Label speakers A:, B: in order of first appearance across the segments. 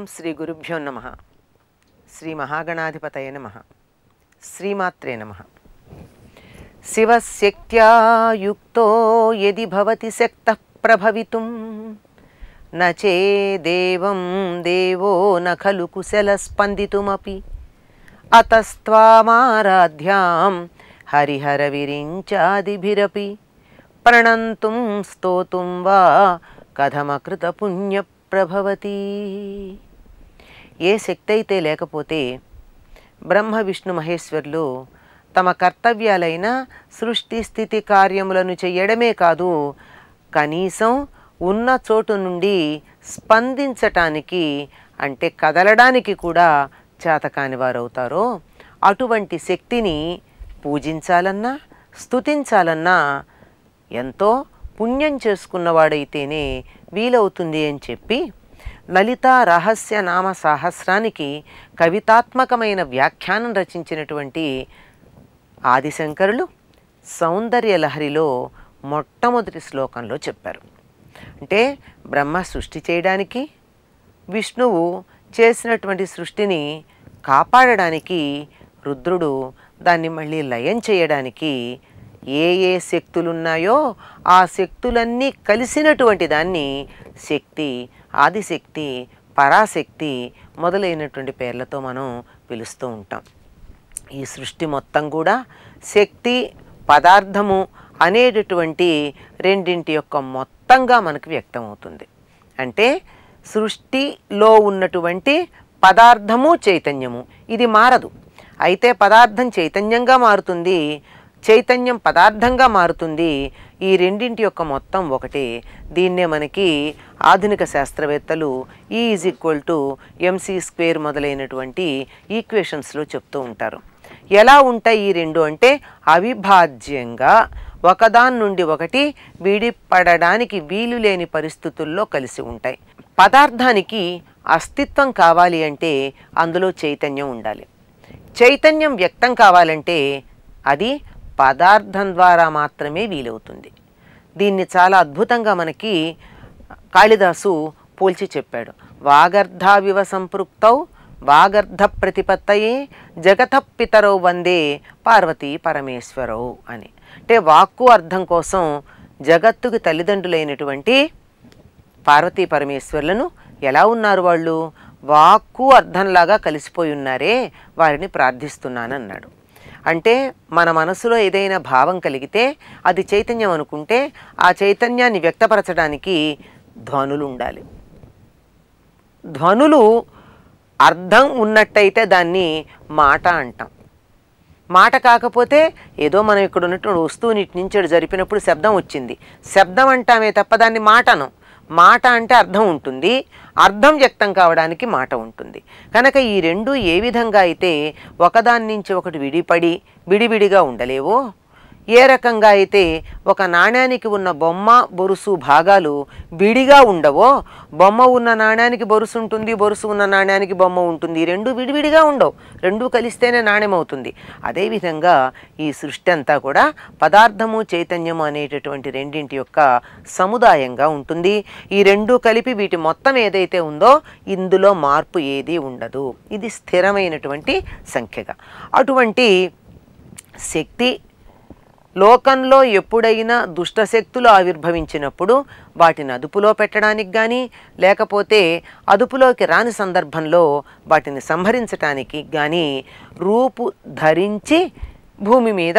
A: ఓం శ్రీ గురుభ్యో నమ శ్రీ మహాగణాధిపతయ నమ శ్రీమాత్రే నమ శివశక్త్యాయుక్తో యది భవతి శక్త ప్రభవితుం నచే దేవం దేవో న ఖలు కుశల స్పందితుమపి అతస్వామారాధ్యాం హరిహర విరించాదిభిరపి ప్రణంతుం స్తోతుం వా కథమకృతపుణ్యప్రభవతి ఏ శక్తి అయితే లేకపోతే బ్రహ్మ విష్ణు మహేశ్వరులు తమ కర్తవ్యాలైన సృష్టి స్థితి కార్యములను చేయడమే కాదు కనీసం ఉన్న చోటు నుండి స్పందించటానికి అంటే కదలడానికి కూడా చేతకాని వారవుతారో అటువంటి శక్తిని పూజించాలన్నా స్థుతించాలన్నా ఎంతో పుణ్యం చేసుకున్నవాడైతేనే వీలవుతుంది అని చెప్పి లలితా రహస్య నామ సహస్రానికి కవితాత్మకమైన వ్యాఖ్యానం రచించినటువంటి ఆదిశంకరులు సౌందర్య లహరిలో మొట్టమొదటి శ్లోకంలో చెప్పారు అంటే బ్రహ్మ సృష్టి చేయడానికి విష్ణువు చేసినటువంటి సృష్టిని కాపాడడానికి రుద్రుడు దాన్ని మళ్ళీ లయం చేయడానికి ఏ ఏ శక్తులున్నాయో ఆ శక్తులన్నీ కలిసినటువంటి దాన్ని శక్తి ఆదిశక్తి పరాశక్తి మొదలైనటువంటి పేర్లతో మనం పిలుస్తూ ఉంటాం ఈ సృష్టి మొత్తం కూడా శక్తి పదార్థము అనేటటువంటి రెండింటి యొక్క మొత్తంగా మనకు వ్యక్తమవుతుంది అంటే సృష్టిలో ఉన్నటువంటి పదార్థము చైతన్యము ఇది మారదు అయితే పదార్థం చైతన్యంగా మారుతుంది చైతన్యం పదార్థంగా మారుతుంది ఈ రెండింటి యొక్క మొత్తం ఒకటే దీన్నే మనకి ఆధునిక శాస్త్రవేత్తలు E is equal to M C square మొదలైనటువంటి ఈక్వేషన్స్లో చెప్తూ ఉంటారు ఎలా ఉంటాయి ఈ రెండు అంటే అవిభాజ్యంగా ఒకదాని నుండి ఒకటి విడిపడడానికి వీలు లేని పరిస్థితుల్లో కలిసి ఉంటాయి పదార్థానికి అస్తిత్వం కావాలి అంటే అందులో చైతన్యం ఉండాలి చైతన్యం వ్యక్తం కావాలంటే అది పదార్థం ద్వారా మాత్రమే వీలవుతుంది దీన్ని చాలా అద్భుతంగా మనకి కాళిదాసు పోల్చి చెప్పాడు వాగర్ధావివ సంపృక్తౌ వాగర్ధ ప్రతిపత్తయే జగత పితరౌ వందే పార్వతీ పరమేశ్వరవు అని అంటే వాక్కు అర్థం కోసం జగత్తుకి తల్లిదండ్రులైనటువంటి పార్వతీ పరమేశ్వరులను ఎలా ఉన్నారు వాళ్ళు వాక్కు అర్థంలాగా కలిసిపోయి ఉన్నారే వారిని ప్రార్థిస్తున్నానన్నాడు అంటే మన మనసులో ఏదైనా భావం కలిగితే అది చైతన్యం అనుకుంటే ఆ చైతన్యాన్ని వ్యక్తపరచడానికి ధ్వనులు ఉండాలి ధ్వనులు అర్థం ఉన్నట్టయితే దాన్ని మాట అంటాం మాట కాకపోతే ఏదో మనం ఇక్కడ ఉన్నట్టు వస్తువుని ఇటు నుంచి జరిపినప్పుడు శబ్దం వచ్చింది శబ్దం అంటామే తప్ప దాన్ని మాటను మాట అంటే అర్థం ఉంటుంది అర్థం వ్యక్తం కావడానికి మాట ఉంటుంది కనుక ఈ రెండు ఏ విధంగా అయితే ఒకదాని నుంచి ఒకటి విడిపడి విడివిడిగా ఉండలేవో ఏ రకంగా అయితే ఒక నాణ్యానికి ఉన్న బొమ్మ బొరుసు భాగాలు విడిగా ఉండవో బొమ్మ ఉన్న నాణ్యానికి బొరుసు ఉంటుంది బొరుసు ఉన్న నాణ్యానికి బొమ్మ ఉంటుంది రెండు విడివిడిగా ఉండవు రెండు కలిస్తేనే నాణ్యం అవుతుంది అదేవిధంగా ఈ సృష్టి అంతా కూడా పదార్థము చైతన్యము అనేటటువంటి రెండింటి యొక్క సముదాయంగా ఉంటుంది ఈ రెండు కలిపి వీటి మొత్తం ఏదైతే ఉందో ఇందులో మార్పు ఏది ఉండదు ఇది స్థిరమైనటువంటి సంఖ్యగా అటువంటి శక్తి లోకంలో ఎప్పుడైనా దుష్టశక్తులు ఆవిర్భవించినప్పుడు వాటిని అదుపులో పెట్టడానికి కానీ లేకపోతే అదుపులోకి రాని సందర్భంలో వాటిని సంహరించటానికి కానీ రూపు ధరించి భూమి మీద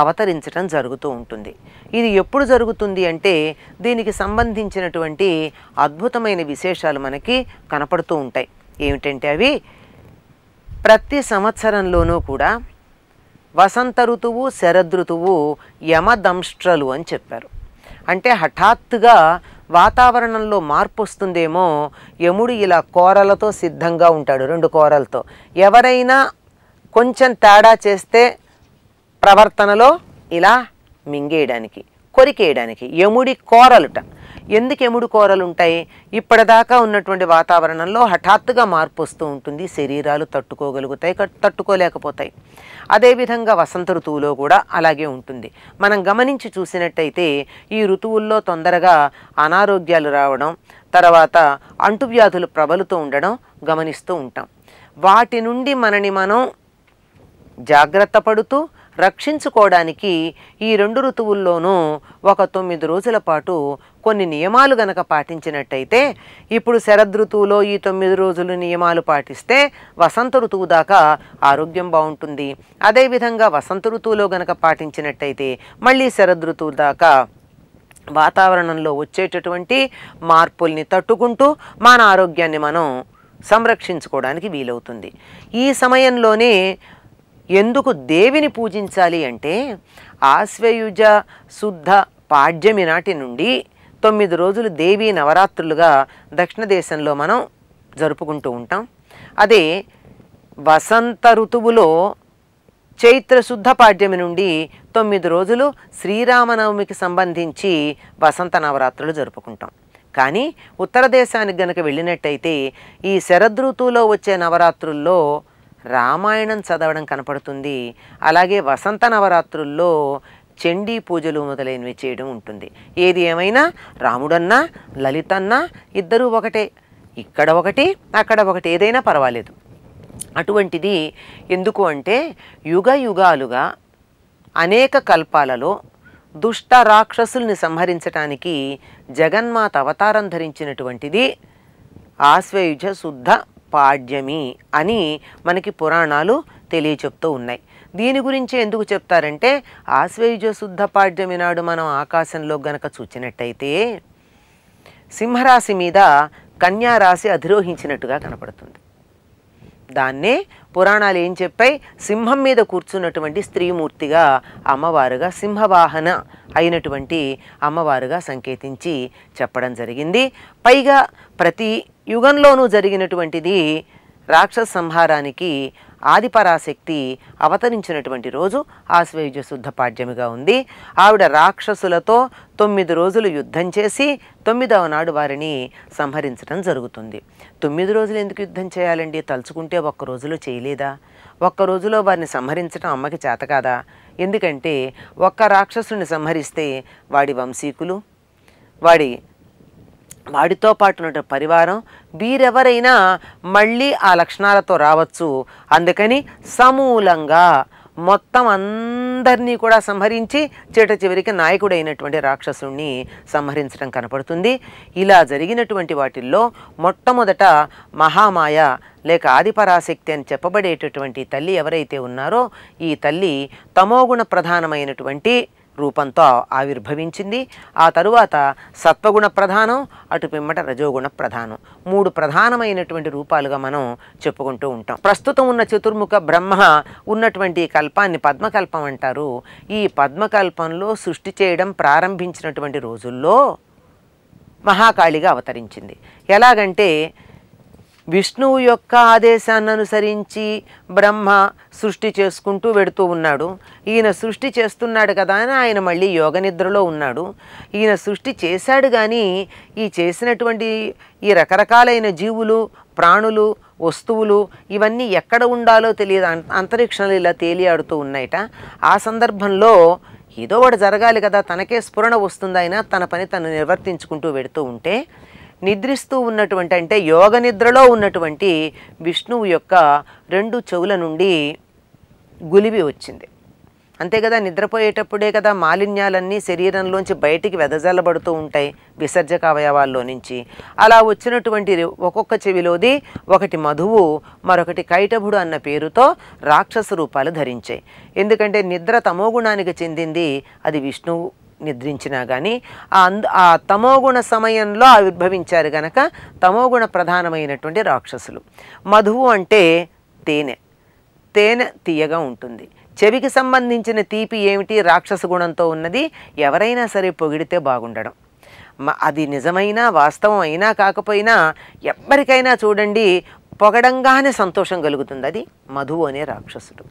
A: అవతరించటం జరుగుతూ ఉంటుంది ఇది ఎప్పుడు జరుగుతుంది అంటే దీనికి సంబంధించినటువంటి అద్భుతమైన విశేషాలు మనకి కనపడుతూ ఉంటాయి ఏమిటంటే అవి ప్రతి సంవత్సరంలోనూ కూడా వసంత ఋతువు శరదృతువు యమదంష్ట్రలు అని చెప్పారు అంటే హఠాత్తుగా వాతావరణంలో మార్పు వస్తుందేమో యముడు ఇలా కోరలతో సిద్ధంగా ఉంటాడు రెండు కోరలతో ఎవరైనా కొంచెం తేడా చేస్తే ప్రవర్తనలో ఇలా మింగేయడానికి కొరికేయడానికి యముడి కోరలుట ఎందుకు ఎముడు కోరలు ఉంటాయి ఇప్పటిదాకా ఉన్నటువంటి వాతావరణంలో హఠాత్తుగా మార్పు వస్తూ ఉంటుంది శరీరాలు తట్టుకోగలుగుతాయి తట్టుకోలేకపోతాయి అదేవిధంగా వసంత ఋతువులో కూడా అలాగే ఉంటుంది మనం గమనించి చూసినట్టయితే ఈ ఋతువుల్లో తొందరగా అనారోగ్యాలు రావడం తర్వాత అంటువ్యాధులు ప్రబలుతూ ఉండడం గమనిస్తూ ఉంటాం వాటి నుండి మనని మనం జాగ్రత్త పడుతూ రక్షించుకోవడానికి ఈ రెండు ఋతువుల్లోనూ ఒక తొమ్మిది రోజుల పాటు కొన్ని నియమాలు గనక పాటించినట్టయితే ఇప్పుడు శరదృతువులో ఈ తొమ్మిది రోజులు నియమాలు పాటిస్తే వసంత ఋతువు దాకా ఆరోగ్యం బాగుంటుంది అదేవిధంగా వసంత ఋతువులో గనక పాటించినట్టయితే మళ్ళీ శరదృతువు దాకా వాతావరణంలో వచ్చేటటువంటి మార్పుల్ని తట్టుకుంటూ మన ఆరోగ్యాన్ని మనం సంరక్షించుకోవడానికి వీలవుతుంది ఈ సమయంలోనే ఎందుకు దేవిని పూజించాలి అంటే ఆశ్వయుజ శుద్ధ పాడ్యమి నాటి నుండి తొమ్మిది రోజులు దేవి నవరాత్రులుగా దక్షిణ దేశంలో మనం జరుపుకుంటూ ఉంటాం అదే వసంత ఋతువులో చైత్ర శుద్ధ పాడ్యమి నుండి తొమ్మిది రోజులు శ్రీరామనవమికి సంబంధించి వసంత నవరాత్రులు జరుపుకుంటాం కానీ ఉత్తర దేశానికి గనక వెళ్ళినట్టయితే ఈ శరదృతువులో వచ్చే నవరాత్రుల్లో రామాయణం చదవడం కనపడుతుంది అలాగే వసంత నవరాత్రుల్లో చండీ పూజలు మొదలైనవి చేయడం ఉంటుంది ఏది ఏమైనా రాముడన్నా లలితన్నా ఇద్దరూ ఒకటే ఇక్కడ ఒకటి అక్కడ ఒకటి ఏదైనా పర్వాలేదు అటువంటిది ఎందుకు అంటే యుగ యుగాలుగా అనేక కల్పాలలో దుష్ట రాక్షసుల్ని సంహరించటానికి జగన్మాత అవతారం ధరించినటువంటిది ఆశ్వయుజ శుద్ధ పాడ్యమి అని మనకి పురాణాలు తెలియచెప్తూ ఉన్నాయి దీని గురించి ఎందుకు చెప్తారంటే ఆశ్వేయుజ శుద్ధ పాడ్యమి నాడు మనం ఆకాశంలో గనక చూచినట్టయితే సింహరాశి మీద కన్యారాశి అధిరోహించినట్టుగా కనపడుతుంది దాన్నే పురాణాలు ఏం చెప్పాయి సింహం మీద కూర్చున్నటువంటి స్త్రీమూర్తిగా అమ్మవారుగా సింహవాహన అయినటువంటి అమ్మవారుగా సంకేతించి చెప్పడం జరిగింది పైగా ప్రతి యుగంలోనూ జరిగినటువంటిది రాక్షస సంహారానికి ఆదిపరాశక్తి అవతరించినటువంటి రోజు ఆశ్వయుజ శుద్ధ పాడ్యమిగా ఉంది ఆవిడ రాక్షసులతో తొమ్మిది రోజులు యుద్ధం చేసి తొమ్మిదవ నాడు వారిని సంహరించడం జరుగుతుంది తొమ్మిది రోజులు ఎందుకు యుద్ధం చేయాలండి తలుచుకుంటే ఒక్క రోజులో చేయలేదా ఒక్క రోజులో వారిని సంహరించడం అమ్మకి చేత కాదా ఎందుకంటే ఒక్క రాక్షసుని సంహరిస్తే వాడి వంశీకులు వాడి వాడితో పాటు ఉన్న పరివారం వీరెవరైనా మళ్ళీ ఆ లక్షణాలతో రావచ్చు అందుకని సమూలంగా మొత్తం అందరినీ కూడా సంహరించి చేట చివరికి నాయకుడైనటువంటి రాక్షసుణ్ణి సంహరించడం కనపడుతుంది ఇలా జరిగినటువంటి వాటిల్లో మొట్టమొదట మహామాయ లేక ఆదిపరాశక్తి అని చెప్పబడేటటువంటి తల్లి ఎవరైతే ఉన్నారో ఈ తల్లి తమోగుణ ప్రధానమైనటువంటి రూపంతో ఆవిర్భవించింది ఆ తరువాత సత్వగుణ ప్రధానం అటు పిమ్మట రజోగుణ ప్రధానం మూడు ప్రధానమైనటువంటి రూపాలుగా మనం చెప్పుకుంటూ ఉంటాం ప్రస్తుతం ఉన్న చతుర్ముఖ బ్రహ్మ ఉన్నటువంటి కల్పాన్ని పద్మకల్పం అంటారు ఈ పద్మకల్పంలో సృష్టి చేయడం ప్రారంభించినటువంటి రోజుల్లో మహాకాళిగా అవతరించింది ఎలాగంటే విష్ణువు యొక్క ఆదేశాన్ని అనుసరించి బ్రహ్మ సృష్టి చేసుకుంటూ వెడుతూ ఉన్నాడు ఈయన సృష్టి చేస్తున్నాడు కదా అని ఆయన మళ్ళీ యోగ నిద్రలో ఉన్నాడు ఈయన సృష్టి చేశాడు కానీ ఈ చేసినటువంటి ఈ రకరకాలైన జీవులు ప్రాణులు వస్తువులు ఇవన్నీ ఎక్కడ ఉండాలో తెలియదు అంతరిక్షంలో ఇలా తేలియాడుతూ ఉన్నాయట ఆ సందర్భంలో ఏదో ఒకటి జరగాలి కదా తనకే స్ఫురణ వస్తుందైనా తన పని తను నిర్వర్తించుకుంటూ వెడుతూ ఉంటే నిద్రిస్తూ ఉన్నటువంటి అంటే యోగ నిద్రలో ఉన్నటువంటి విష్ణువు యొక్క రెండు చెవుల నుండి గులివి వచ్చింది అంతే కదా నిద్రపోయేటప్పుడే కదా మాలిన్యాలన్నీ శరీరంలోంచి బయటికి వెదజల్లబడుతూ ఉంటాయి విసర్జక అవయవాల్లో నుంచి అలా వచ్చినటువంటి ఒక్కొక్క చెవిలోది ఒకటి మధువు మరొకటి కైటభుడు అన్న పేరుతో రాక్షస రూపాలు ధరించాయి ఎందుకంటే నిద్ర తమోగుణానికి చెందింది అది విష్ణువు నిద్రించినా కానీ ఆ ఆ తమోగుణ సమయంలో ఆవిర్భవించారు గనక తమోగుణ ప్రధానమైనటువంటి రాక్షసులు మధువు అంటే తేనె తేనె తీయగా ఉంటుంది చెవికి సంబంధించిన తీపి ఏమిటి రాక్షస గుణంతో ఉన్నది ఎవరైనా సరే పొగిడితే బాగుండడం అది నిజమైనా వాస్తవం అయినా కాకపోయినా ఎవరికైనా చూడండి పొగడంగానే సంతోషం కలుగుతుంది అది మధువు అనే రాక్షసుడు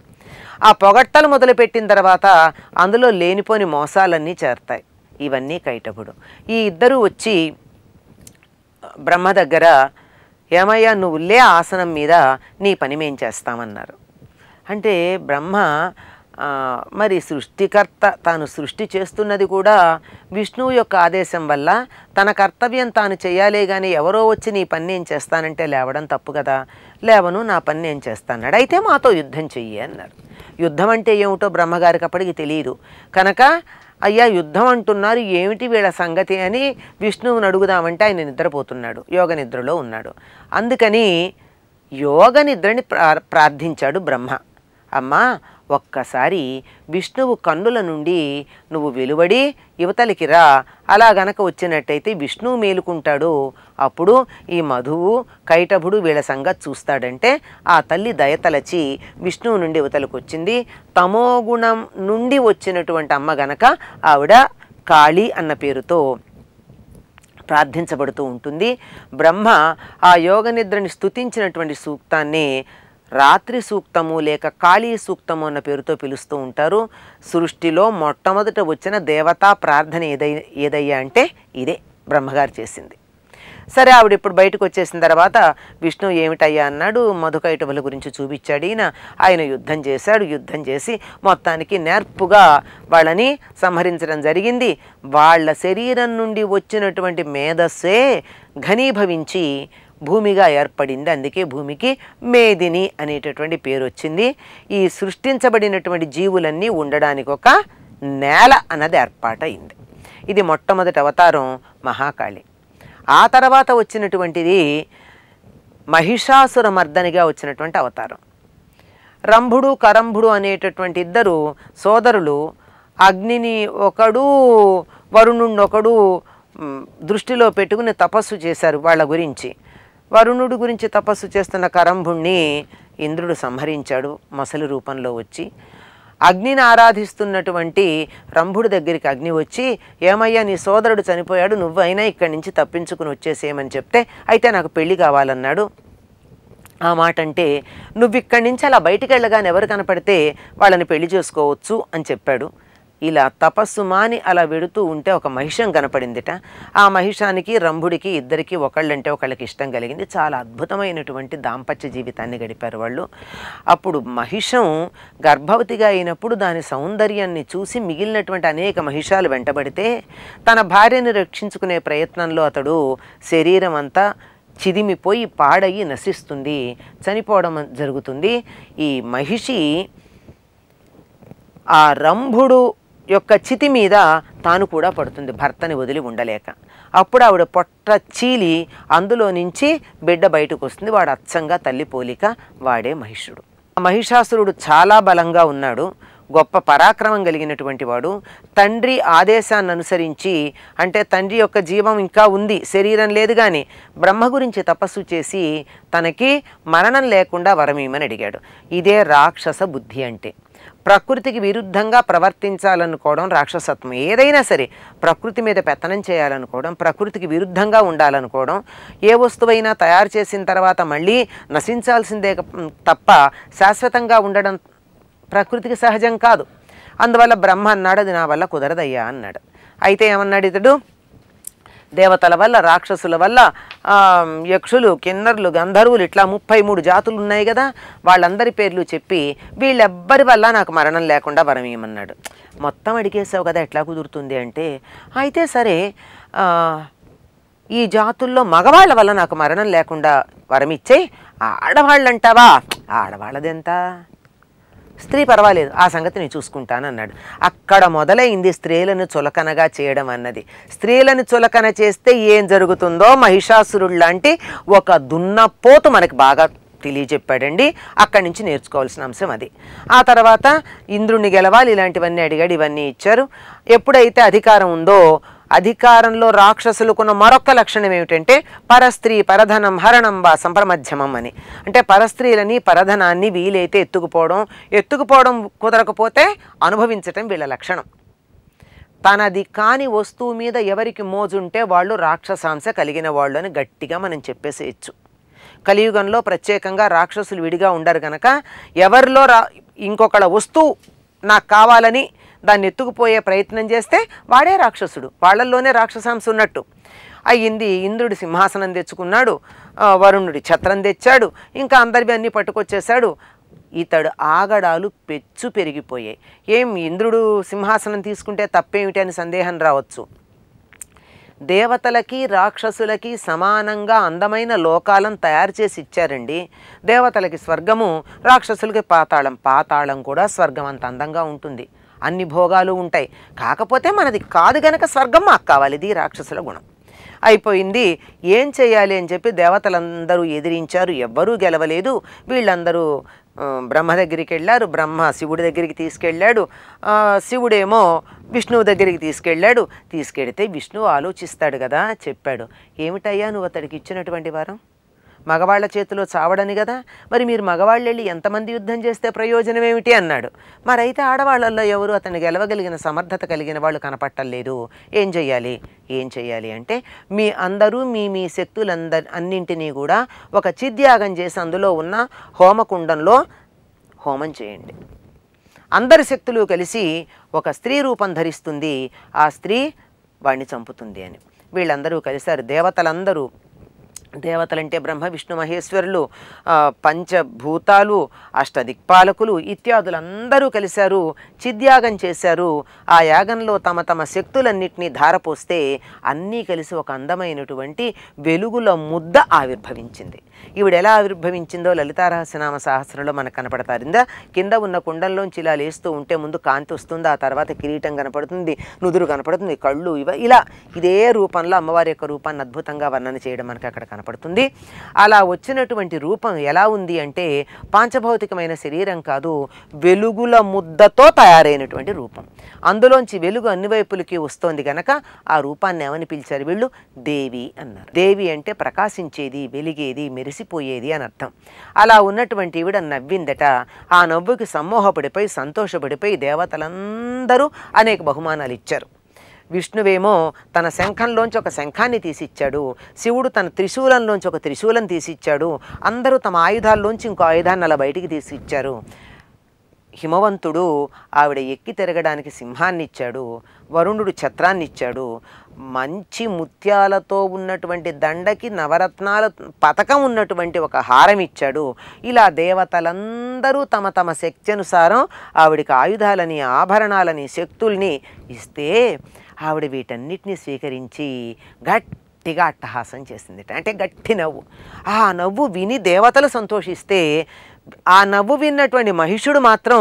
A: ఆ పొగట్టలు మొదలుపెట్టిన తర్వాత అందులో లేనిపోని మోసాలన్నీ చేరతాయి ఇవన్నీ కైటపుడు ఈ ఇద్దరు వచ్చి బ్రహ్మ దగ్గర ఏమయ్యా నువ్వు లే ఆసనం మీద నీ పని మేం చేస్తామన్నారు అంటే బ్రహ్మ మరి సృష్టికర్త తాను సృష్టి చేస్తున్నది కూడా విష్ణువు యొక్క ఆదేశం వల్ల తన కర్తవ్యం తాను చేయాలి కానీ ఎవరో వచ్చి నీ పని ఏం చేస్తానంటే లేవడం తప్పు కదా లేవను నా పని నేను చేస్తాన్నాడు అయితే మాతో యుద్ధం చెయ్యి అన్నాడు యుద్ధం అంటే ఏమిటో బ్రహ్మగారికి అప్పటికి తెలియదు కనుక అయ్యా యుద్ధం అంటున్నారు ఏమిటి వీళ్ళ సంగతి అని విష్ణువుని అడుగుదామంటే ఆయన నిద్రపోతున్నాడు యోగ నిద్రలో ఉన్నాడు అందుకని యోగ నిద్రని ప్రార్థించాడు బ్రహ్మ అమ్మా ఒక్కసారి విష్ణువు కన్నుల నుండి నువ్వు వెలువడి యువతలకి రా అలా గనక వచ్చినట్టయితే విష్ణువు మేలుకుంటాడు అప్పుడు ఈ మధువు కైటభుడు వీళ్ళ సంగతి చూస్తాడంటే ఆ తల్లి దయతలచి విష్ణువు నుండి యువతలకు వచ్చింది తమోగుణం నుండి వచ్చినటువంటి అమ్మ గనక ఆవిడ కాళీ అన్న పేరుతో ప్రార్థించబడుతూ ఉంటుంది బ్రహ్మ ఆ యోగ నిద్రని స్థుతించినటువంటి సూక్తాన్ని రాత్రి సూక్తము లేక కాళీ సూక్తము అన్న పేరుతో పిలుస్తూ ఉంటారు సృష్టిలో మొట్టమొదట వచ్చిన దేవతా ప్రార్థన ఏదై ఏదయ్యా అంటే ఇదే బ్రహ్మగారు చేసింది సరే ఆవిడ ఇప్పుడు బయటకు వచ్చేసిన తర్వాత విష్ణు ఏమిటయ్యా అన్నాడు మధుకైటవుల గురించి చూపించాడు ఈయన ఆయన యుద్ధం చేశాడు యుద్ధం చేసి మొత్తానికి నేర్పుగా వాళ్ళని సంహరించడం జరిగింది వాళ్ళ శరీరం నుండి వచ్చినటువంటి మేధస్సే ఘనీభవించి భూమిగా ఏర్పడింది అందుకే భూమికి మేదిని అనేటటువంటి పేరు వచ్చింది ఈ సృష్టించబడినటువంటి జీవులన్నీ ఉండడానికి ఒక నేల అన్నది ఏర్పాటైంది ఇది మొట్టమొదటి అవతారం మహాకాళి ఆ తర్వాత వచ్చినటువంటిది మహిషాసుర మర్దనిగా వచ్చినటువంటి అవతారం రంభుడు కరంభుడు అనేటటువంటి ఇద్దరు సోదరులు అగ్నిని ఒకడు వరుణుండి ఒకడు దృష్టిలో పెట్టుకుని తపస్సు చేశారు వాళ్ళ గురించి వరుణుడు గురించి తపస్సు చేస్తున్న కరంభుణ్ణి ఇంద్రుడు సంహరించాడు మసలి రూపంలో వచ్చి అగ్నిని ఆరాధిస్తున్నటువంటి రంభుడి దగ్గరికి అగ్ని వచ్చి ఏమయ్యా నీ సోదరుడు చనిపోయాడు నువ్వైనా ఇక్కడి నుంచి తప్పించుకుని వచ్చేసేయమని చెప్తే అయితే నాకు పెళ్లి కావాలన్నాడు ఆ మాట అంటే నువ్వు ఇక్కడి నుంచి అలా బయటికి వెళ్ళగానే ఎవరు కనపడితే వాళ్ళని పెళ్లి చేసుకోవచ్చు అని చెప్పాడు ఇలా తపస్సు మాని అలా వెడుతూ ఉంటే ఒక మహిషం కనపడిందిట ఆ మహిషానికి రంభుడికి ఇద్దరికి ఒకళ్ళంటే ఒకళ్ళకి ఇష్టం కలిగింది చాలా అద్భుతమైనటువంటి దాంపత్య జీవితాన్ని గడిపారు వాళ్ళు అప్పుడు మహిషం గర్భవతిగా అయినప్పుడు దాని సౌందర్యాన్ని చూసి మిగిలినటువంటి అనేక మహిషాలు వెంటబడితే తన భార్యను రక్షించుకునే ప్రయత్నంలో అతడు శరీరం అంతా చిదిమిపోయి పాడయి నశిస్తుంది చనిపోవడం జరుగుతుంది ఈ మహిషి ఆ రంభుడు యొక్క చితి మీద తాను కూడా పడుతుంది భర్తని వదిలి ఉండలేక అప్పుడు ఆవిడ పొట్ట చీలి అందులో నుంచి బిడ్డ బయటకు వస్తుంది వాడు అచ్చంగా తల్లి పోలిక వాడే మహిషుడు మహిషాసురుడు చాలా బలంగా ఉన్నాడు గొప్ప పరాక్రమం కలిగినటువంటి వాడు తండ్రి ఆదేశాన్ని అనుసరించి అంటే తండ్రి యొక్క జీవం ఇంకా ఉంది శరీరం లేదు కానీ బ్రహ్మ గురించి తపస్సు చేసి తనకి మరణం లేకుండా వరమీయమని అడిగాడు ఇదే రాక్షస బుద్ధి అంటే ప్రకృతికి విరుద్ధంగా ప్రవర్తించాలనుకోవడం రాక్షసత్వం ఏదైనా సరే ప్రకృతి మీద పెత్తనం చేయాలనుకోవడం ప్రకృతికి విరుద్ధంగా ఉండాలనుకోవడం ఏ వస్తువైనా తయారు చేసిన తర్వాత మళ్ళీ నశించాల్సిందే తప్ప శాశ్వతంగా ఉండడం ప్రకృతికి సహజం కాదు అందువల్ల బ్రహ్మ అన్నాడు అది నా వల్ల కుదరదయ్యా అన్నాడు అయితే ఏమన్నాడు ఇతడు దేవతల వల్ల రాక్షసుల వల్ల యక్షులు కిన్నరులు గంధర్వులు ఇట్లా ముప్పై మూడు జాతులు ఉన్నాయి కదా వాళ్ళందరి పేర్లు చెప్పి వీళ్ళెవ్వరి వల్ల నాకు మరణం లేకుండా వరం ఇవ్వమన్నాడు మొత్తం అడిగేసావు కదా ఎట్లా కుదురుతుంది అంటే అయితే సరే ఈ జాతుల్లో మగవాళ్ళ వల్ల నాకు మరణం లేకుండా వరం ఇచ్చే ఆడవాళ్ళంటావా ఎంత స్త్రీ పర్వాలేదు ఆ సంగతి నేను చూసుకుంటానన్నాడు అక్కడ మొదలైంది స్త్రీలను చులకనగా చేయడం అన్నది స్త్రీలను చులకన చేస్తే ఏం జరుగుతుందో మహిషాసురుడు లాంటి ఒక దున్నపోతు మనకి బాగా తెలియజెప్పాడండి అక్కడి నుంచి నేర్చుకోవాల్సిన అంశం అది ఆ తర్వాత ఇంద్రుణ్ణి గెలవాలి ఇలాంటివన్నీ అడిగాడు ఇవన్నీ ఇచ్చారు ఎప్పుడైతే అధికారం ఉందో అధికారంలో రాక్షసులకున్న మరొక లక్షణం ఏమిటంటే పరస్త్రీ పరధనం హరణం వా సంప్రమధ్యమం అని అంటే పరస్త్రీలని పరధనాన్ని వీలైతే ఎత్తుకుపోవడం ఎత్తుకుపోవడం కుదరకపోతే అనుభవించటం వీళ్ళ లక్షణం తనది కాని వస్తువు మీద ఎవరికి మోజుంటే వాళ్ళు రాక్షసాంశ కలిగిన వాళ్ళు అని గట్టిగా మనం చెప్పేసేయచ్చు కలియుగంలో ప్రత్యేకంగా రాక్షసులు విడిగా ఉండరు గనక ఎవరిలో రా ఇంకొకళ్ళ వస్తువు నాకు కావాలని దాన్ని ఎత్తుకుపోయే ప్రయత్నం చేస్తే వాడే రాక్షసుడు వాళ్ళల్లోనే రాక్షసాంశ ఉన్నట్టు అయ్యింది ఇంద్రుడు సింహాసనం తెచ్చుకున్నాడు వరుణుడి ఛత్రం తెచ్చాడు ఇంకా అందరివి అన్నీ పట్టుకొచ్చేశాడు ఇతడు ఆగడాలు పెచ్చు పెరిగిపోయాయి ఏం ఇంద్రుడు సింహాసనం తీసుకుంటే తప్పేమిటి అని సందేహం రావచ్చు దేవతలకి రాక్షసులకి సమానంగా అందమైన లోకాలను తయారు చేసి ఇచ్చారండి దేవతలకి స్వర్గము రాక్షసులకి పాతాళం పాతాళం కూడా స్వర్గం అంత అందంగా ఉంటుంది అన్ని భోగాలు ఉంటాయి కాకపోతే మనది కాదు గనక స్వర్గం మాకు కావాలి ఇది రాక్షసుల గుణం అయిపోయింది ఏం చేయాలి అని చెప్పి దేవతలందరూ ఎదిరించారు ఎవ్వరూ గెలవలేదు వీళ్ళందరూ బ్రహ్మ దగ్గరికి వెళ్ళారు బ్రహ్మ శివుడి దగ్గరికి తీసుకెళ్ళాడు శివుడేమో విష్ణువు దగ్గరికి తీసుకెళ్ళాడు తీసుకెడితే విష్ణువు ఆలోచిస్తాడు కదా చెప్పాడు ఏమిటయ్యా నువ్వు అతడికి ఇచ్చినటువంటి వారం మగవాళ్ల చేతిలో చావడని కదా మరి మీరు మగవాళ్ళు వెళ్ళి ఎంతమంది యుద్ధం చేస్తే ప్రయోజనం ఏమిటి అన్నాడు మరైతే ఆడవాళ్ళల్లో ఎవరు అతను గెలవగలిగిన సమర్థత కలిగిన వాళ్ళు కనపట్టలేదు ఏం చెయ్యాలి ఏం చెయ్యాలి అంటే మీ అందరూ మీ మీ శక్తులందరి అన్నింటినీ కూడా ఒక చిద్యాగం చేసి అందులో ఉన్న హోమకుండంలో హోమం చేయండి అందరి శక్తులు కలిసి ఒక స్త్రీ రూపం ధరిస్తుంది ఆ స్త్రీ వాణ్ణి చంపుతుంది అని వీళ్ళందరూ కలిశారు దేవతలందరూ దేవతలంటే బ్రహ్మ విష్ణు మహేశ్వరులు పంచభూతాలు అష్టదిక్పాలకులు ఇత్యాదులందరూ కలిశారు చిద్యాగం చేశారు ఆ యాగంలో తమ తమ శక్తులన్నింటినీ ధారపోస్తే అన్నీ కలిసి ఒక అందమైనటువంటి వెలుగుల ముద్ద ఆవిర్భవించింది ఈవిడ ఎలా ఆవిర్భవించిందో లలితారహస్యనామ సహస్రంలో మనకు కనపడతారు కింద ఉన్న కుండల్లోంచి ఇలా లేస్తూ ఉంటే ముందు కాంతి వస్తుంది ఆ తర్వాత కిరీటం కనపడుతుంది నుదురు కనపడుతుంది కళ్ళు ఇవ ఇలా ఇదే రూపంలో అమ్మవారి యొక్క రూపాన్ని అద్భుతంగా వర్ణన చేయడం మనకు అక్కడ కనపడుతుంది అలా వచ్చినటువంటి రూపం ఎలా ఉంది అంటే పాంచభౌతికమైన శరీరం కాదు వెలుగుల ముద్దతో తయారైనటువంటి రూపం అందులోంచి వెలుగు అన్ని వైపులకి వస్తోంది గనక ఆ రూపాన్ని ఏమని పిలిచారు వీళ్ళు దేవి అన్నారు దేవి అంటే ప్రకాశించేది వెలిగేది మెరిసిపోయేది అని అర్థం అలా ఉన్నటువంటి ఈవిడ నవ్విందట ఆ నవ్వుకి సమ్మోహపడిపోయి సంతోషపడిపోయి దేవతలందరూ అనేక బహుమానాలు ఇచ్చారు విష్ణువేమో తన శంఖంలోంచి ఒక శంఖాన్ని తీసిచ్చాడు శివుడు తన త్రిశూలంలోంచి ఒక త్రిశూలం తీసిచ్చాడు అందరూ తమ ఆయుధాల్లోంచి ఇంకో ఆయుధాన్ని అలా బయటికి తీసిచ్చారు హిమవంతుడు ఆవిడ ఎక్కి తిరగడానికి సింహాన్నిచ్చాడు వరుణుడు ఛత్రాన్నిచ్చాడు మంచి ముత్యాలతో ఉన్నటువంటి దండకి నవరత్నాల పథకం ఉన్నటువంటి ఒక హారం ఇచ్చాడు ఇలా దేవతలందరూ తమ తమ శక్తి అనుసారం ఆవిడికి ఆయుధాలని ఆభరణాలని శక్తుల్ని ఇస్తే ఆవిడ వీటన్నిటిని స్వీకరించి గట్టిగా అట్టహాసం చేసింది అంటే గట్టి నవ్వు ఆ నవ్వు విని దేవతలు సంతోషిస్తే ఆ నవ్వు విన్నటువంటి మహిషుడు మాత్రం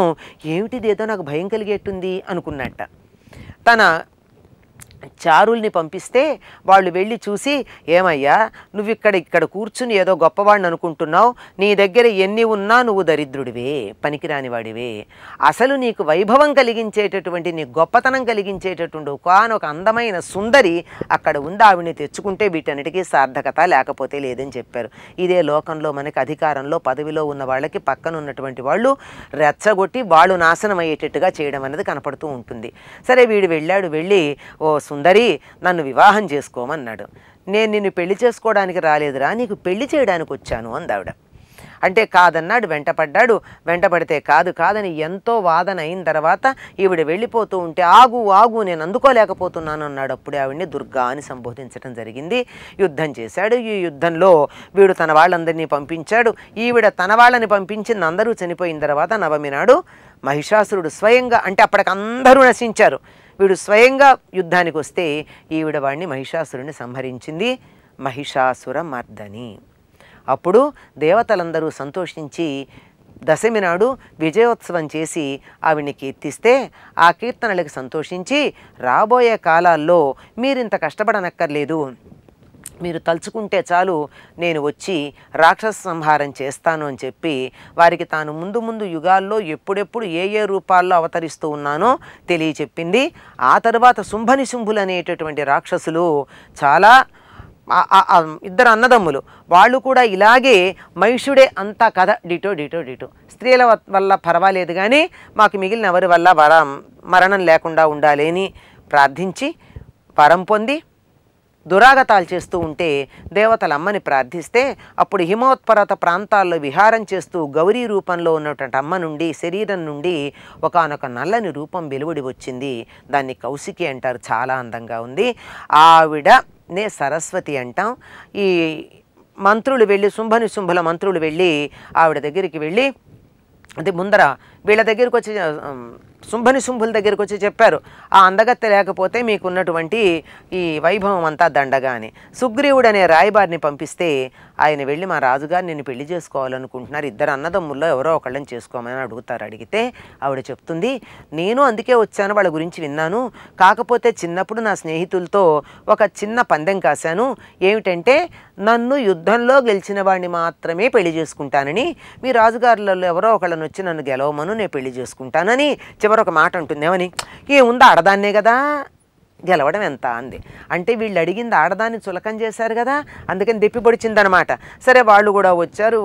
A: ఏమిటిదేదో నాకు భయం కలిగేట్టుంది అనుకున్నట్ట తన చారుల్ని పంపిస్తే వాళ్ళు వెళ్ళి చూసి ఏమయ్యా నువ్వు ఇక్కడ ఇక్కడ కూర్చుని ఏదో గొప్పవాడిని అనుకుంటున్నావు నీ దగ్గర ఎన్ని ఉన్నా నువ్వు దరిద్రుడివే పనికిరానివాడివే అసలు నీకు వైభవం కలిగించేటటువంటి నీ గొప్పతనం కలిగించేటటువంటి కానొక అందమైన సుందరి అక్కడ ఉంది ఆవిడని తెచ్చుకుంటే వీటన్నిటికీ సార్థకత లేకపోతే లేదని చెప్పారు ఇదే లోకంలో మనకి అధికారంలో పదవిలో ఉన్న వాళ్ళకి పక్కన ఉన్నటువంటి వాళ్ళు రెచ్చగొట్టి వాళ్ళు నాశనం అయ్యేటట్టుగా చేయడం అనేది కనపడుతూ ఉంటుంది సరే వీడు వెళ్ళాడు వెళ్ళి ఓ సుందరి నన్ను వివాహం చేసుకోమన్నాడు నేను నిన్ను పెళ్లి చేసుకోవడానికి రాలేదురా నీకు పెళ్లి చేయడానికి వచ్చాను అందావిడ అంటే కాదన్నాడు వెంటపడ్డాడు వెంటపడితే కాదు కాదని ఎంతో వాదన అయిన తర్వాత ఈవిడ వెళ్ళిపోతూ ఉంటే ఆగు ఆగు నేను అందుకోలేకపోతున్నాను అన్నాడు అప్పుడే ఆవిడ్ని దుర్గా అని సంబోధించడం జరిగింది యుద్ధం చేశాడు ఈ యుద్ధంలో వీడు తన వాళ్ళందరినీ పంపించాడు ఈవిడ తన వాళ్ళని పంపించింది అందరూ చనిపోయిన తర్వాత నవమి నాడు మహిషాసురుడు స్వయంగా అంటే అప్పటికందరూ నశించారు వీడు స్వయంగా యుద్ధానికి వస్తే ఈవిడ వాడిని మహిషాసురుని సంహరించింది మహిషాసుర మర్దని అప్పుడు దేవతలందరూ సంతోషించి దశమి నాడు విజయోత్సవం చేసి ఆవిడ్ని కీర్తిస్తే ఆ కీర్తనలకు సంతోషించి రాబోయే కాలాల్లో మీరింత కష్టపడనక్కర్లేదు మీరు తలుచుకుంటే చాలు నేను వచ్చి రాక్షస సంహారం చేస్తాను అని చెప్పి వారికి తాను ముందు ముందు యుగాల్లో ఎప్పుడెప్పుడు ఏ ఏ రూపాల్లో అవతరిస్తూ ఉన్నానో తెలియచెప్పింది ఆ తర్వాత శుంభని శుంభులు అనేటటువంటి రాక్షసులు చాలా ఇద్దరు అన్నదమ్ములు వాళ్ళు కూడా ఇలాగే మహిషుడే అంత కథ డిటో డిటో డిటో స్త్రీల వల్ల పర్వాలేదు కానీ మాకు మిగిలిన ఎవరి వల్ల వరం మరణం లేకుండా ఉండాలి ప్రార్థించి వరం పొంది దురాగతాలు చేస్తూ ఉంటే దేవతలమ్మని ప్రార్థిస్తే అప్పుడు హిమోత్పరత ప్రాంతాల్లో విహారం చేస్తూ గౌరీ రూపంలో ఉన్నటువంటి అమ్మ నుండి శరీరం నుండి ఒకనొక నల్లని రూపం వెలువడి వచ్చింది దాన్ని కౌశికి అంటారు చాలా అందంగా ఉంది ఆవిడనే సరస్వతి అంటాం ఈ మంత్రులు వెళ్ళి శుంభని శుంభల మంత్రులు వెళ్ళి ఆవిడ దగ్గరికి వెళ్ళి అది ముందర వీళ్ళ దగ్గరికి వచ్చి శుంభని శుంభుల దగ్గరికి వచ్చి చెప్పారు ఆ అందగత్త లేకపోతే మీకున్నటువంటి ఈ వైభవం అంతా దండగా అని సుగ్రీవుడు అనే రాయబారిని పంపిస్తే ఆయన వెళ్ళి మా రాజుగారు నేను పెళ్లి చేసుకోవాలనుకుంటున్నారు ఇద్దరు అన్నదమ్ముల్లో ఎవరో ఒకళ్ళని చేసుకోమని అడుగుతారు అడిగితే ఆవిడ చెప్తుంది నేను అందుకే వచ్చాను వాళ్ళ గురించి విన్నాను కాకపోతే చిన్నప్పుడు నా స్నేహితులతో ఒక చిన్న పందెం కాశాను ఏమిటంటే నన్ను యుద్ధంలో గెలిచిన వాడిని మాత్రమే పెళ్లి చేసుకుంటానని మీ రాజుగారులలో ఎవరో ఒకళ్ళని వచ్చి నన్ను గెలవమను నేను పెళ్లి చేసుకుంటానని చివరొక మాట అంటుందేమని ఏముందా అడదాన్నే కదా గెలవడం ఎంత అంది అంటే వీళ్ళు అడిగింది ఆడదాన్ని చులకం చేశారు కదా అందుకని దెప్పిపొడిచిందనమాట సరే వాళ్ళు కూడా వచ్చారు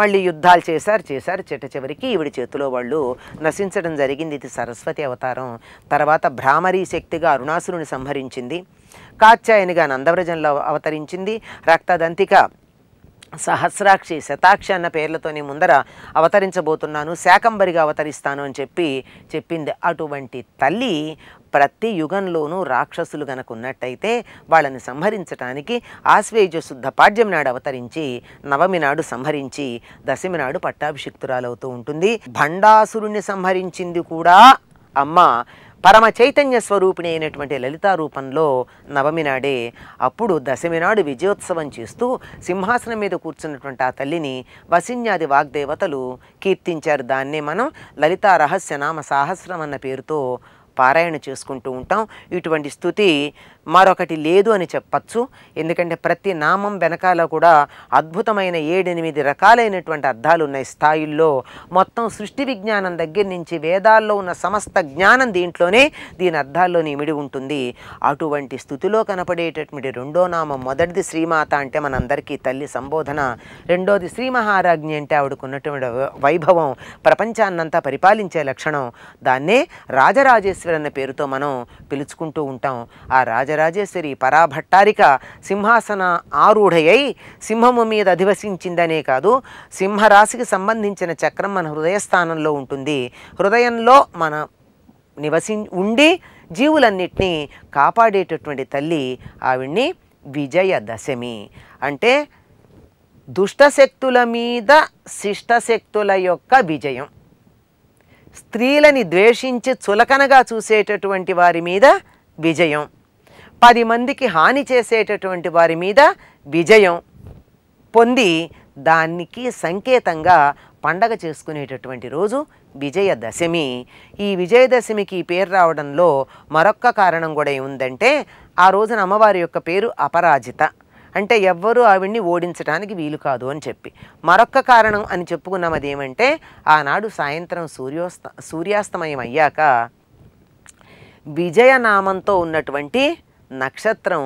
A: మళ్ళీ యుద్ధాలు చేశారు చేశారు చెట్ట చివరికి ఈవిడి చేతిలో వాళ్ళు నశించడం జరిగింది ఇది సరస్వతి అవతారం తర్వాత భ్రామరీ శక్తిగా అరుణాసురుని సంహరించింది కాత్యాయనిగా నందవ్రజంలో అవతరించింది రక్తదంతిక సహస్రాక్షి శతాక్షి అన్న పేర్లతోనే ముందర అవతరించబోతున్నాను శాకంబరిగా అవతరిస్తాను అని చెప్పి చెప్పింది అటువంటి తల్లి ప్రతి యుగంలోనూ రాక్షసులు గనక ఉన్నట్టయితే వాళ్ళని సంహరించటానికి ఆశ్వేజ శుద్ధ పాడ్యం నాడు అవతరించి నవమి నాడు సంహరించి దశమి నాడు పట్టాభిషిక్తురాలవుతూ ఉంటుంది భండాసురుణ్ణి సంహరించింది కూడా అమ్మ పరమ చైతన్య స్వరూపిణి అయినటువంటి లలితా రూపంలో నవమి నాడే అప్పుడు దశమి నాడు విజయోత్సవం చేస్తూ సింహాసనం మీద కూర్చున్నటువంటి ఆ తల్లిని వసిన్యాది వాగ్దేవతలు కీర్తించారు దాన్నే మనం లలితా రహస్యనామ సాహస్రం అన్న పేరుతో పారాయణ చేసుకుంటూ ఉంటాం ఇటువంటి స్థుతి మరొకటి లేదు అని చెప్పచ్చు ఎందుకంటే ప్రతి నామం వెనకాల కూడా అద్భుతమైన ఏడెనిమిది రకాలైనటువంటి అర్థాలు ఉన్నాయి స్థాయిల్లో మొత్తం సృష్టి విజ్ఞానం దగ్గర నుంచి వేదాల్లో ఉన్న సమస్త జ్ఞానం దీంట్లోనే దీని అర్థాల్లో నిమిడి ఉంటుంది అటువంటి స్థుతిలో కనపడేటటువంటి రెండో నామం మొదటిది శ్రీమాత అంటే మనందరికీ తల్లి సంబోధన రెండోది శ్రీ మహారాజ్ఞి అంటే ఆవిడకున్నటువంటి వైభవం ప్రపంచాన్నంతా పరిపాలించే లక్షణం దాన్నే రాజరాజేశ్వరి రాజరాజేశ్వరి అన్న పేరుతో మనం పిలుచుకుంటూ ఉంటాం ఆ రాజరాజేశ్వరి పరాభట్టారిక సింహాసన ఆరూఢయై సింహము మీద అధివసించిందనే కాదు సింహరాశికి సంబంధించిన చక్రం మన హృదయస్థానంలో ఉంటుంది హృదయంలో మన నివసి ఉండి జీవులన్నిటినీ కాపాడేటటువంటి తల్లి ఆవిడ్ని విజయదశమి అంటే దుష్టశక్తుల మీద శిష్టశక్తుల యొక్క విజయం స్త్రీలని ద్వేషించి చులకనగా చూసేటటువంటి వారి మీద విజయం పది మందికి హాని చేసేటటువంటి వారి మీద విజయం పొంది దానికి సంకేతంగా పండగ చేసుకునేటటువంటి రోజు విజయదశమి ఈ విజయదశమికి పేరు రావడంలో మరొక్క కారణం కూడా ఏముందంటే ఆ రోజున అమ్మవారి యొక్క పేరు అపరాజిత అంటే ఎవ్వరూ ఆవిడ్ని ఓడించడానికి వీలు కాదు అని చెప్పి మరొక్క కారణం అని చెప్పుకున్నాం అదేమంటే ఆనాడు సాయంత్రం సూర్యోస్త సూర్యాస్తమయం అయ్యాక విజయనామంతో ఉన్నటువంటి నక్షత్రం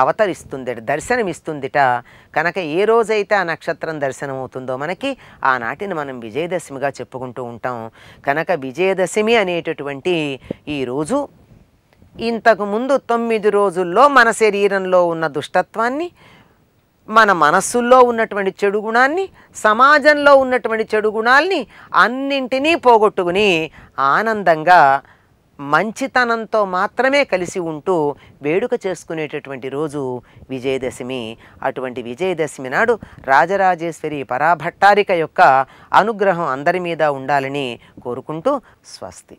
A: అవతరిస్తుంది దర్శనమిస్తుందిట కనుక ఏ రోజైతే ఆ నక్షత్రం దర్శనం అవుతుందో మనకి ఆనాటిని మనం విజయదశమిగా చెప్పుకుంటూ ఉంటాం కనుక విజయదశమి అనేటటువంటి ఈరోజు ఇంతకుముందు తొమ్మిది రోజుల్లో మన శరీరంలో ఉన్న దుష్టత్వాన్ని మన మనస్సుల్లో ఉన్నటువంటి చెడు గుణాన్ని సమాజంలో ఉన్నటువంటి చెడు గుణాల్ని అన్నింటినీ పోగొట్టుకుని ఆనందంగా మంచితనంతో మాత్రమే కలిసి ఉంటూ వేడుక చేసుకునేటటువంటి రోజు విజయదశమి అటువంటి విజయదశమి నాడు రాజరాజేశ్వరి పరాభట్టారిక యొక్క అనుగ్రహం అందరి మీద ఉండాలని కోరుకుంటూ స్వస్తి